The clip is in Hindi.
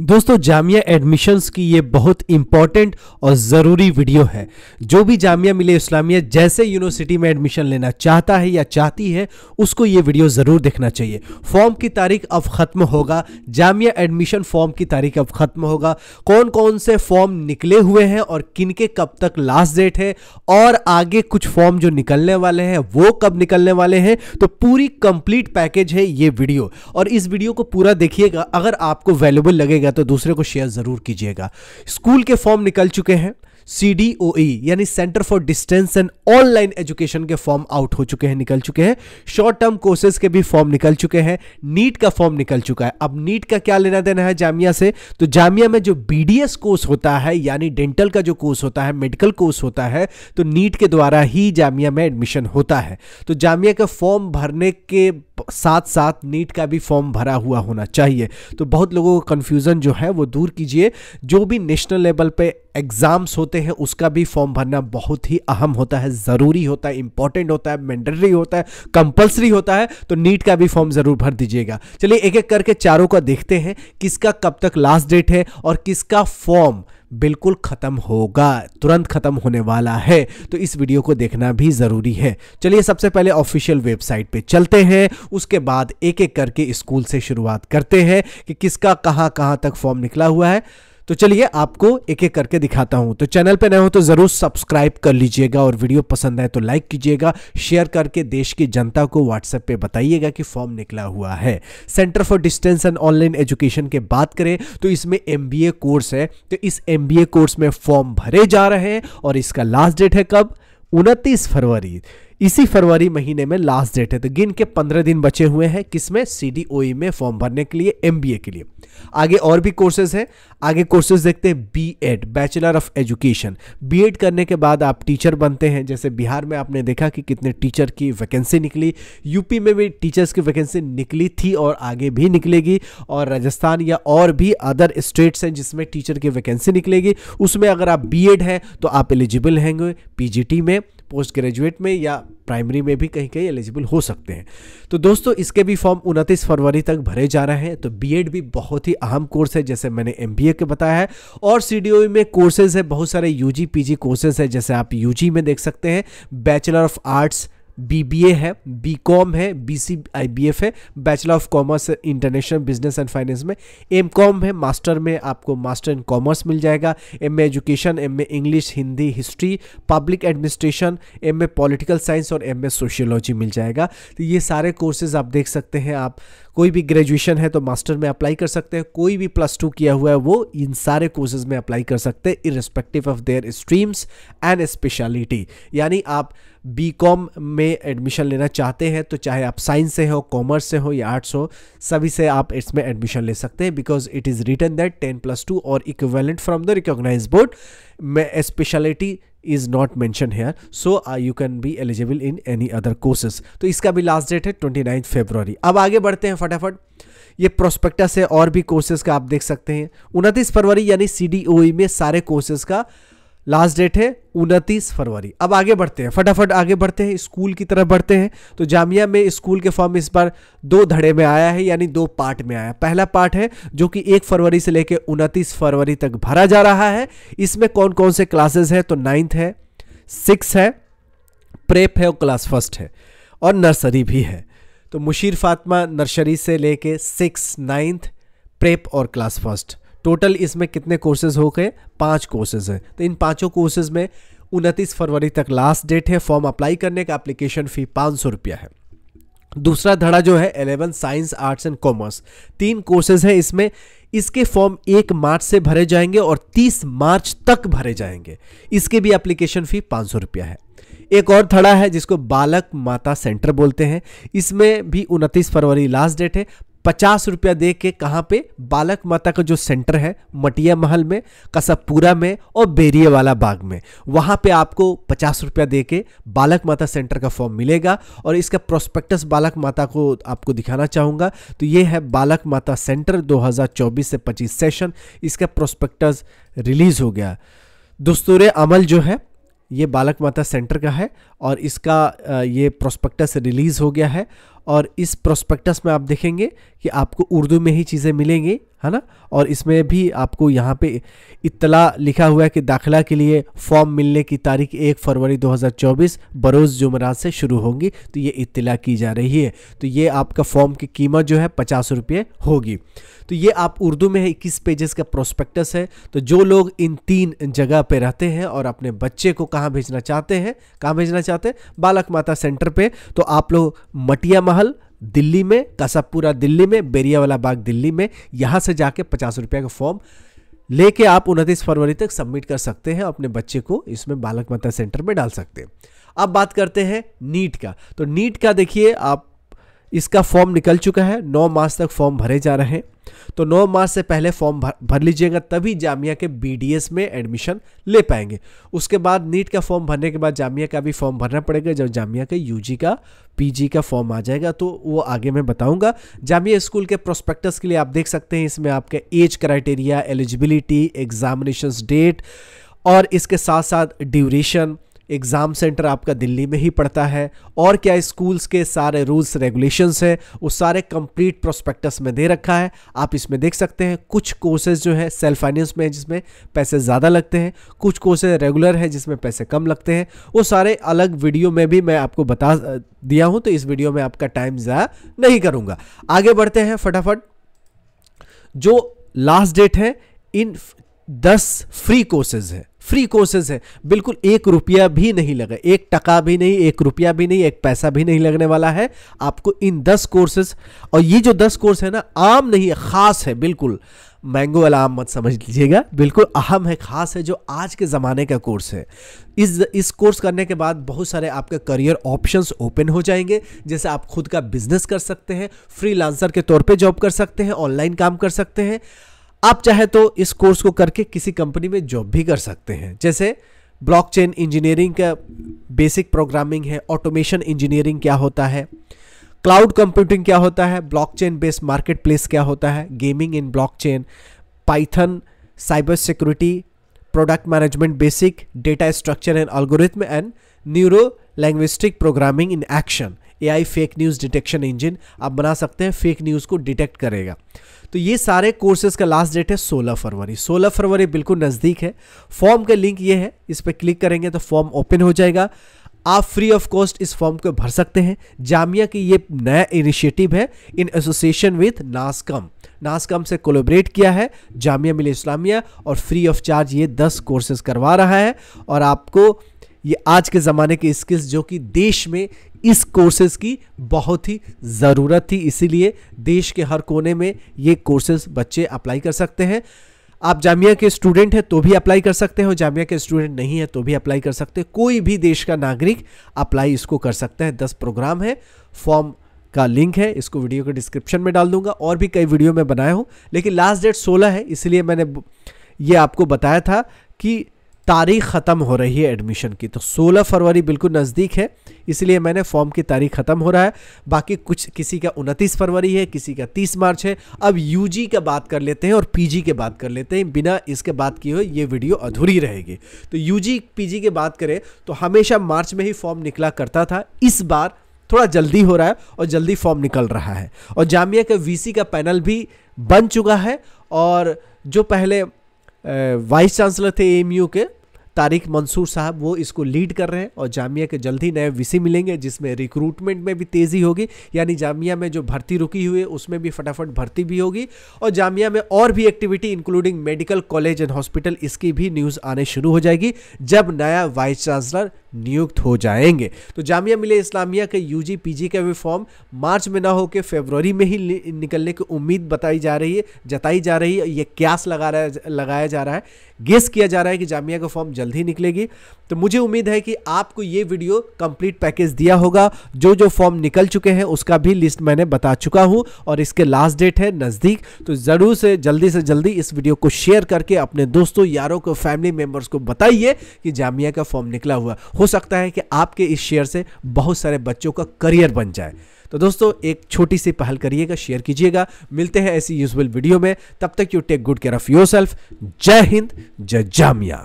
दोस्तों जामिया एडमिशंस की ये बहुत इंपॉर्टेंट और ज़रूरी वीडियो है जो भी जामिया मिले इस्लामिया जैसे यूनिवर्सिटी में एडमिशन लेना चाहता है या चाहती है उसको ये वीडियो ज़रूर देखना चाहिए फॉर्म की तारीख अब ख़त्म होगा जामिया एडमिशन फॉर्म की तारीख अब ख़त्म होगा कौन कौन से फॉर्म निकले हुए हैं और किन के कब तक लास्ट डेट है और आगे कुछ फॉर्म जो निकलने वाले हैं वो कब निकलने वाले हैं तो पूरी कंप्लीट पैकेज है ये वीडियो और इस वीडियो को पूरा देखिएगा अगर आपको वैल्यूबल लगेगा कीजिएगा तो दूसरे को शेयर ज़रूर कीजिएगा स्कूल के फॉर्म निकल चुके हैं सी डी ओ ई यानी centre for distance and online education के फॉर्म आउट हो चुके हैं निकल चुके हैं शॉर्ट टर्म कोर्सेज के भी फॉर्म निकल चुके हैं नीट का फॉर्म निकल चुका है अब नीट का क्या लेना देना है जामिया से तो जामिया में जो बी डी एस कोर्स होता है यानी डेंटल का जो कोर्स होता है मेडिकल कोर्स होता है तो नीट के द्वारा ही जामिया में एडमिशन होता है तो जामिया का फॉर्म भरने के साथ साथ नीट का भी फॉर्म भरा हुआ होना चाहिए तो बहुत लोगों का कन्फ्यूज़न जो है वो दूर कीजिए जो भी नेशनल लेवल पे एग्ज़ाम्स होते हैं उसका भी फॉर्म भरना बहुत ही अहम होता है ज़रूरी होता है इंपॉर्टेंट होता है मैंडेटरी होता है कंपलसरी होता है तो नीट का भी फॉर्म ज़रूर भर दीजिएगा चलिए एक एक करके चारों का देखते हैं किसका कब तक लास्ट डेट है और किसका फॉर्म बिल्कुल ख़त्म होगा तुरंत ख़त्म होने वाला है तो इस वीडियो को देखना भी ज़रूरी है चलिए सबसे पहले ऑफिशियल वेबसाइट पे चलते हैं उसके बाद एक एक करके स्कूल से शुरुआत करते हैं कि किसका कहाँ कहाँ तक फॉर्म निकला हुआ है तो चलिए आपको एक एक करके दिखाता हूं तो चैनल पे नए हो तो जरूर सब्सक्राइब कर लीजिएगा और वीडियो पसंद आए तो लाइक कीजिएगा शेयर करके देश की जनता को व्हाट्सएप पे बताइएगा कि फॉर्म निकला हुआ है centre for distance and online education की बात करें तो इसमें एम कोर्स है तो इस एम कोर्स में फॉर्म भरे जा रहे हैं और इसका लास्ट डेट है कब उनतीस फरवरी इसी फरवरी महीने में लास्ट डेट है तो गिन के पंद्रह दिन बचे हुए हैं किसमें सी डी ओ में फॉर्म भरने के लिए एम बी ए के लिए आगे और भी कोर्सेज हैं आगे कोर्सेज देखते हैं B Ed bachelor of education B Ed करने के बाद आप टीचर बनते हैं जैसे बिहार में आपने देखा कि कितने टीचर की वैकेंसी निकली यूपी में भी टीचर्स की वैकेंसी निकली थी और आगे भी निकलेगी और राजस्थान या और भी अदर स्टेट्स हैं जिसमें टीचर की वैकेंसी निकलेगी उसमें अगर आप बी एड हैं तो आप एलिजिबल हैंगे पी जी टी में पोस्ट ग्रेजुएट में या प्राइमरी में भी कहीं कहीं एलिजिबल हो सकते हैं तो दोस्तों इसके भी फॉर्म उनतीस फरवरी तक भरे जा रहे हैं तो बीएड भी बहुत ही अहम कोर्स है जैसे मैंने एमबीए के बताया है और सी e में कोर्सेज है बहुत सारे यूजी पीजी कोर्सेज है जैसे आप यूजी में देख सकते हैं बैचलर ऑफ आर्ट्स बीबीए है बीकॉम है बीसीआईबीएफ है bachelor of commerce international business and finance में एमकॉम है मास्टर में आपको मास्टर इन कॉमर्स मिल जाएगा M education M A English Hindi history public administration M A political science और एम ए सोशियोलॉजी मिल जाएगा तो ये सारे कोर्सेज आप देख सकते हैं आप कोई भी ग्रेजुएशन है तो मास्टर में अप्लाई कर सकते हैं कोई भी प्लस टू किया हुआ है वो इन सारे कोर्सेज में अप्लाई कर सकते हैं irrespective of their streams and speciality यानी आप बीकॉम में एडमिशन लेना चाहते हैं तो चाहे आप साइंस से हो कॉमर्स से हो या आर्ट्स हो सभी से आप इसमें एडमिशन ले सकते हैं because it is written that ten plus two और equivalent from the recognise board में speciality is not mention here so I you can be eligible in any other courses तो इसका भी लास्ट डेट है ट्वेंटी नाइन्थ फेब्रवरी अब आगे बढ़ते हैं फटाफट ये प्रोस्पेक्टस है और भी कोर्सेज का आप देख सकते हैं उनतीस फरवरी यानी सी डी ओ में सारे कोर्सेज का लास्ट डेट है उनतीस फरवरी अब आगे बढ़ते हैं फटाफट आगे बढ़ते हैं स्कूल की तरफ बढ़ते हैं तो जामिया में स्कूल के फॉर्म इस बार दो धड़े में आया है यानी दो पार्ट में आया पहला पार्ट है जो कि एक फरवरी से लेकर उनतीस फरवरी तक भरा जा रहा है इसमें कौन कौन से क्लासेस हैं तो नाइन्थ है सिक्स है प्रेप है और क्लास फर्स्ट है और नर्सरी भी है तो मुशीर फातमा नर्सरी से लेके सिक्स नाइन्थ प्रेप और क्लास फर्स्ट टोटल इसमें कितने कोर्सेज हो गए पांच कोर्सेज हैं तो इन पांचों कोर्सेज में उनतीस फरवरी तक लास्ट डेट है फॉर्म अप्लाई करने का एप्लीकेशन फ़ी पाँच सौ रुपया है दूसरा धड़ा जो है eleven science arts and commerce तीन कोर्सेज हैं इसमें इसके फॉर्म एक मार्च से भरे जाएंगे और तीस मार्च तक भरे जाएंगे इसके भी एप्लीकेशन फ़ी पाँच सौ रुपया है एक और थड़ा है जिसको बालक माता सेंटर बोलते हैं इसमें भी उनतीस फरवरी लास्ट डेट है पचास रुपया दे के कहाँ पे बालक माता का जो सेंटर है मटिया महल में कसबपुरा में और बेरिए वाला बाग में वहाँ पे आपको पचास रुपया दे के बालक माता सेंटर का फॉर्म मिलेगा और इसका प्रोस्पेक्टस बालक माता को आपको दिखाना चाहूँगा तो ये है बालक माता सेंटर 2024 से 25 सेशन इसका प्रोस्पेक्टस रिलीज़ हो गया दस्तूर अमल जो है ये बालक माता सेंटर का है और इसका ये प्रोस्पेक्टस रिलीज़ हो गया है और इस प्रोस्पेक्टस में आप देखेंगे कि आपको उर्दू में ही चीज़ें मिलेंगी है ना और इसमें भी आपको यहाँ पे इतला लिखा हुआ है कि दाखिला के लिए फॉर्म मिलने की तारीख एक फरवरी 2024 बरोज़ जुमरात से शुरू होंगी तो ये इतला की जा रही है तो ये आपका फॉर्म की कीमत जो है पचास रुपये होगी तो ये आप उर्दू में है इक्कीस पेजेस का प्रोस्पेक्टस है तो जो लोग इन तीन जगह पर रहते हैं और अपने बच्चे को कहाँ भेजना चाहते हैं कहाँ भेजना चाहते हैं बालक माता सेंटर पर तो आप लोग मटिया महल दिल्ली में कसबपुरा दिल्ली में बेरियावाला बाग दिल्ली में यहाँ से जाके पचास रुपये का फॉर्म लेके आप उनतीस फरवरी तक सबमिट कर सकते हैं अपने बच्चे को इसमें बालक माता सेंटर में डाल सकते हैं अब बात करते हैं नीट का तो नीट का देखिए आप इसका फॉर्म निकल चुका है नौ मार्च तक फॉर्म भरे जा रहे हैं तो नौ मार्च से पहले फॉर्म भर, भर लीजिएगा तभी जामिया के बी में एडमिशन ले पाएंगे उसके बाद नीट का फॉर्म भरने के बाद जामिया का भी फॉर्म भरना पड़ेगा जब जामिया के यू का पी का फॉर्म आ जाएगा तो वो आगे मैं बताऊँगा जामिया स्कूल के प्रोस्पेक्टस के लिए आप देख सकते हैं इसमें आपके age criteria eligibility examination date और इसके साथ साथ ड्यूरेशन एग्ज़ाम सेंटर आपका दिल्ली में ही पड़ता है और क्या स्कूल्स के सारे रूल्स रेगुलेशंस हैं वो सारे कंप्लीट प्रोस्पेक्टस में दे रखा है आप इसमें देख सकते हैं कुछ कोर्सेज जो है सेल्फ फाइनेंस में जिसमें पैसे ज़्यादा लगते हैं कुछ कोर्सेज रेगुलर हैं जिसमें पैसे कम लगते हैं वो सारे अलग वीडियो में भी मैं आपको बता दिया हूँ तो इस वीडियो में आपका टाइम ज़्यादा नहीं करूँगा आगे बढ़ते हैं फटाफट जो लास्ट डेट है इन दस फ्री कोर्सेज हैं फ्री कोर्सेज है बिल्कुल एक रुपया भी नहीं लगा एक टका भी नहीं एक रुपया भी नहीं एक पैसा भी नहीं लगने वाला है आपको इन दस कोर्सेज और ये जो दस कोर्स है ना आम नहीं है ख़ास है बिल्कुल मैंगो वाला आम मत समझ लीजिएगा बिल्कुल अहम है ख़ास है जो आज के ज़माने का कोर्स है इस इस कोर्स करने के बाद बहुत सारे आपके करियर ऑप्शंस ओपन हो जाएंगे जैसे आप खुद का बिजनेस कर सकते हैं फ्रीलांसर के तौर पे जॉब कर सकते हैं ऑनलाइन काम कर सकते हैं आप चाहे तो इस कोर्स को करके किसी कंपनी में जॉब भी कर सकते हैं जैसे ब्लॉकचेन इंजीनियरिंग का बेसिक प्रोग्रामिंग है ऑटोमेशन इंजीनियरिंग क्या होता है क्लाउड कंप्यूटिंग क्या होता है ब्लॉकचेन बेस्ड मार्केट प्लेस क्या होता है gaming in blockchain Python cyber security product management basic data structure and algorithm and neuro linguistic programming in action AI fake news detection engine आप बना सकते हैं फेक न्यूज़ को डिटेक्ट करेगा तो ये सारे कोर्सेज का लास्ट डेट है 16 फरवरी 16 फरवरी बिल्कुल नज़दीक है फॉर्म का लिंक ये है इस पर क्लिक करेंगे तो फॉर्म ओपन हो जाएगा आप फ्री ऑफ कॉस्ट इस फॉर्म को भर सकते हैं जामिया की ये नया इनिशिएटिव है इन एसोसिएशन विथ नासकम नासकम से कोलोबरेट किया है जामिया मिल इस्लामिया और फ्री ऑफ चार्ज ये दस कोर्सेज करवा रहा है और आपको ये आज के ज़माने की स्किल्स जो कि देश में इस कोर्सेज की बहुत ही ज़रूरत थी इसीलिए देश के हर कोने में ये कोर्सेज बच्चे अप्लाई कर सकते हैं आप जामिया के स्टूडेंट हैं तो भी अप्लाई कर सकते हैं जामिया के स्टूडेंट नहीं है तो भी अप्लाई कर सकते हैं कोई भी देश का नागरिक अप्लाई इसको कर सकता है दस प्रोग्राम है फॉर्म का लिंक है इसको वीडियो के डिस्क्रिप्शन में डाल दूंगा और भी कई वीडियो में बनाया हूँ लेकिन लास्ट डेट सोलह है इसलिए मैंने ये आपको बताया था कि तारीख ख़त्म हो रही है एडमिशन की तो 16 फरवरी बिल्कुल नज़दीक है इसलिए मैंने फॉर्म की तारीख ख़त्म हो रहा है बाकी कुछ किसी का उनतीस फरवरी है किसी का 30 मार्च है अब यूजी का बात कर लेते हैं और पीजी के बात कर लेते हैं बिना इसके बात किए हुए ये वीडियो अधूरी रहेगी तो यूजी पीजी के बात करें तो हमेशा मार्च में ही फॉर्म निकला करता था इस बार थोड़ा जल्दी हो रहा है और जल्दी फॉर्म निकल रहा है और जामिया के सी का पैनल भी बन चुका है और जो पहले वाइस चांसलर थे एमयू के तारिक मंसूर साहब वो इसको लीड कर रहे हैं और जामिया के जल्द ही नए वीसी मिलेंगे जिसमें रिक्रूटमेंट में भी तेज़ी होगी यानी जामिया में जो भर्ती रुकी हुई है उसमें भी फटाफट भर्ती भी होगी और जामिया में और भी activity including medical college and hospital इसकी भी न्यूज़ आने शुरू हो जाएगी जब नया वाइस चांसलर नियुक्त हो जाएंगे तो जामिया मिले इस्लामिया के पी जी का भी फॉर्म मार्च में ना होकर फेबररी में ही निकलने की उम्मीद बताई जा रही है जताई जा रही है ये क्यास लगा रहा लगाया जा रहा है गेस किया जा रहा है कि जामिया का फॉर्म जल्द ही निकलेगी तो मुझे उम्मीद है कि आपको ये वीडियो कंप्लीट पैकेज दिया होगा जो जो फॉर्म निकल चुके हैं उसका भी लिस्ट मैंने बता चुका हूँ और इसके लास्ट डेट है नज़दीक तो ज़रूर से जल्दी से जल्दी इस वीडियो को शेयर करके अपने दोस्तों यारों को फैमिली मेम्बर्स को बताइए कि जामिया का फॉर्म निकला हुआ हो सकता है कि आपके इस शेयर से बहुत सारे बच्चों का करियर बन जाए तो दोस्तों एक छोटी सी पहल करिएगा शेयर कीजिएगा मिलते हैं ऐसी यूजफुल वीडियो में तब तक you take good care of yourself जय हिंद जय जामिया